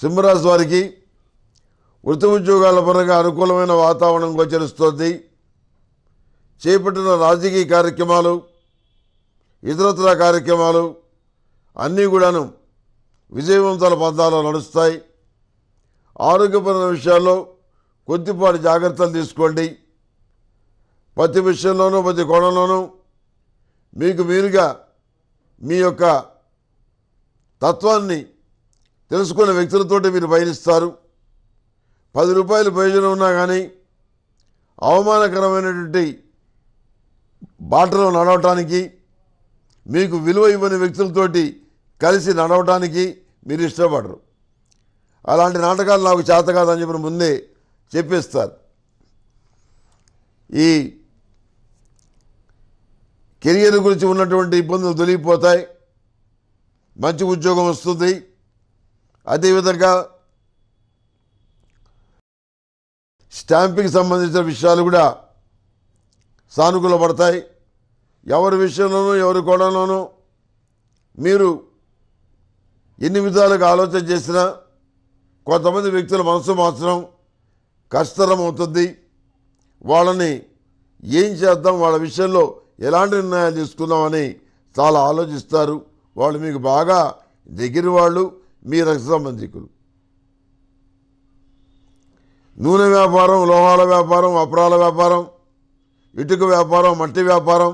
సింహరాశి వారికి వృత్తి ఉద్యోగాల పరంగా అనుకూలమైన వాతావరణం గోచరిస్తోంది చేపట్టిన రాజకీయ కార్యక్రమాలు ఇతరత్ర కార్యక్రమాలు అన్నీ కూడాను విజయవంతాల పందాలు నడుస్తాయి ఆరోగ్యపరమైన విషయాల్లో కొద్దిపాటి జాగ్రత్తలు తీసుకోండి ప్రతి విషయంలోనూ ప్రతి కోణంలోనూ మీకు మీరుగా మీ యొక్క తత్వాన్ని తెలుసుకున్న వ్యక్తులతోటి మీరు పయనిస్తారు పది రూపాయలు ప్రయోజనం ఉన్నా కానీ అవమానకరమైనటువంటి బాటలో నడవటానికి మీకు విలువ ఇవ్వని వ్యక్తులతోటి కలిసి నడవటానికి మీరు ఇష్టపడరు అలాంటి నాటకాలు నాకు చేత కాదని చెప్పిన ముందే చెప్పేస్తారు ఈ కెరియర్ గురించి ఉన్నటువంటి ఇబ్బందులు తొలగిపోతాయి మంచి ఉద్యోగం వస్తుంది అదేవిధంగా స్టాంపింగ్ సంబంధించిన విషయాలు కూడా సానుకూల పడతాయి ఎవరి విషయంలోనూ ఎవరి కోణంలోనూ మీరు ఎన్ని విధాలుగా ఆలోచన చేసినా కొంతమంది వ్యక్తుల మనసు మాత్రం కష్టతరం అవుతుంది వాళ్ళని ఏం చేద్దాం వాళ్ళ విషయంలో ఎలాంటి నిర్ణయాలు తీసుకుందామని చాలా ఆలోచిస్తారు వాళ్ళు మీకు బాగా దగ్గర వాళ్ళు మీ రక్త సంబంధికులు నూనె వ్యాపారం లోహాల వ్యాపారం అపరాల వ్యాపారం ఇటుక వ్యాపారం మట్టి వ్యాపారం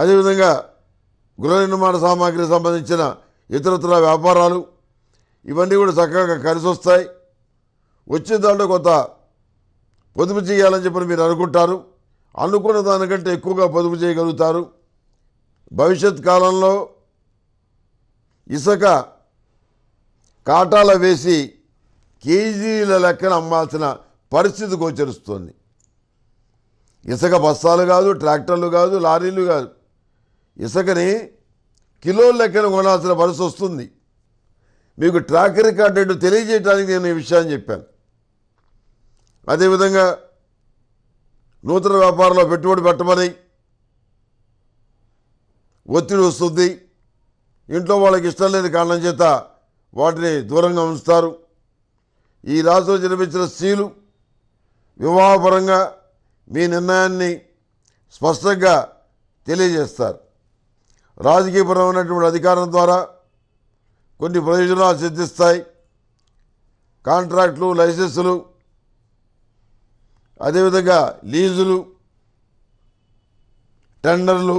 అదేవిధంగా గృహ నిర్మాణ సామాగ్రికి సంబంధించిన ఇతరత్ర వ్యాపారాలు ఇవన్నీ కూడా చక్కగా కలిసి వస్తాయి వచ్చిన దాంట్లో కొంత పొదుపు చేయాలని చెప్పి మీరు అనుకుంటారు అనుకున్న దానికంటే ఎక్కువగా పొదుపు చేయగలుగుతారు భవిష్యత్ కాలంలో ఇసుక కాటాల వేసి కేజీల లెక్కన అమ్మాల్సిన పరిస్థితి గోచరిస్తోంది ఇసుక బస్తాలు కాదు ట్రాక్టర్లు కాదు లారీలు కాదు ఇసుకని కిలో లెక్కన కొనాల్సిన పరిస్థితి వస్తుంది మీకు ట్రాక్ రికార్డ్ రేటు తెలియజేయడానికి నేను ఈ విషయాన్ని చెప్పాను అదేవిధంగా నూతన వ్యాపారంలో పెట్టుబడి పెట్టమని ఒత్తిడి వస్తుంది ఇంట్లో వాళ్ళకి ఇష్టం లేని కారణం చేత వాటిని దూరంగా ఉంచుతారు ఈ రాశిలో జన్మించిన స్త్రీలు వివాహపరంగా మీ నిర్ణయాన్ని స్పష్టంగా తెలియజేస్తారు రాజకీయపరమైనటువంటి అధికారం ద్వారా కొన్ని ప్రయోజనాలు సిద్ధిస్తాయి కాంట్రాక్ట్లు లైసెన్సులు అదేవిధంగా లీజులు టెండర్లు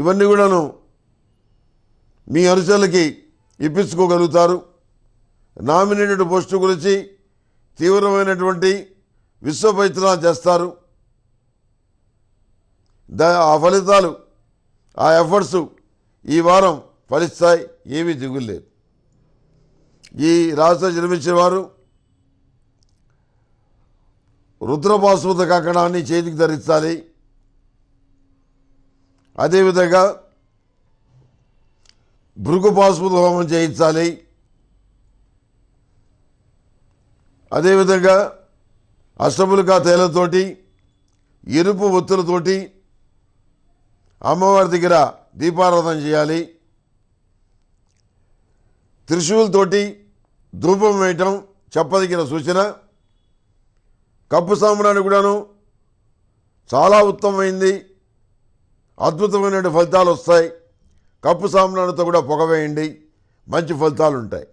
ఇవన్నీ కూడాను మీ అనుచరులకి ఇప్పించుకోగలుగుతారు నామినేటెడ్ పోస్టు గురించి తీవ్రమైనటువంటి విశ్వపైతలా చేస్తారు దా ఆ ఫలితాలు ఆ ఎఫర్ట్స్ ఈ వారం ఫలిస్తాయి ఏమీ దిగులేదు ఈ రాష్ట్ర జన్మించిన వారు రుద్రపాశుత కాకడాన్ని చేతికి ధరించాలి అదేవిధంగా భృగు పాశుపతి హోమం చేయించాలి అదేవిధంగా అష్టములకా తేలతోటి ఎరుపు ఒత్తులతోటి అమ్మవారి దగ్గర దీపారాధన చేయాలి త్రిశూలతోటి ధూపం వేయటం చెప్పదగిన సూచన కప్పు సాంబ్రాన్ని కూడాను చాలా ఉత్తమమైంది అద్భుతమైనటువంటి ఫలితాలు వస్తాయి కప్పు సామ్రాణితో కూడా పొగవేయండి మంచి ఫలితాలు ఉంటాయి